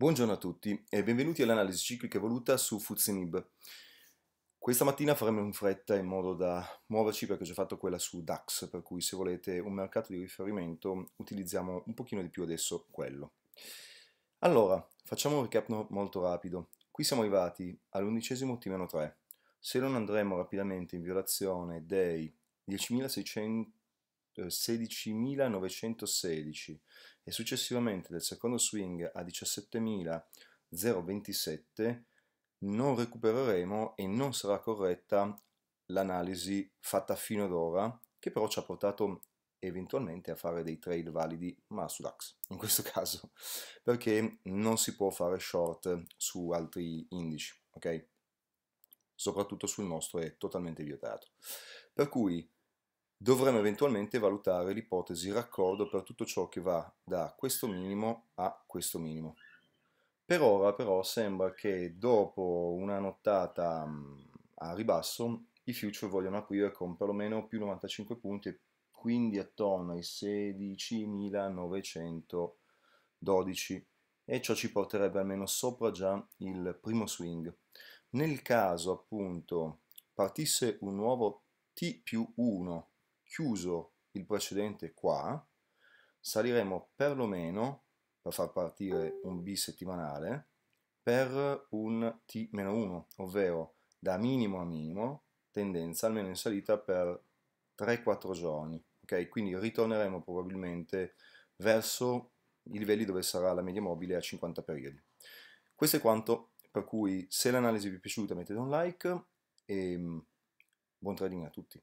Buongiorno a tutti e benvenuti all'analisi ciclica evoluta su Fuzimib. Questa mattina faremo in fretta in modo da muoverci perché ho già fatto quella su DAX, per cui se volete un mercato di riferimento utilizziamo un pochino di più adesso quello. Allora, facciamo un recap molto rapido. Qui siamo arrivati all'undicesimo T-3. Se non andremo rapidamente in violazione dei 10.600 16.916 eh, e successivamente del secondo swing a 17.027 non recupereremo e non sarà corretta l'analisi fatta fino ad ora che però ci ha portato eventualmente a fare dei trade validi ma su DAX in questo caso perché non si può fare short su altri indici ok soprattutto sul nostro è totalmente vietato per cui dovremo eventualmente valutare l'ipotesi raccordo per tutto ciò che va da questo minimo a questo minimo. Per ora però sembra che dopo una nottata mm, a ribasso i future vogliono aprire con perlomeno più 95 punti quindi attorno ai 16.912 e ciò ci porterebbe almeno sopra già il primo swing. Nel caso appunto partisse un nuovo T più 1 chiuso il precedente qua, saliremo perlomeno, per far partire un B settimanale, per un T-1, ovvero da minimo a minimo, tendenza almeno in salita per 3-4 giorni. Okay? Quindi ritorneremo probabilmente verso i livelli dove sarà la media mobile a 50 periodi. Questo è quanto, per cui se l'analisi vi è piaciuta mettete un like e mm, buon trading a tutti.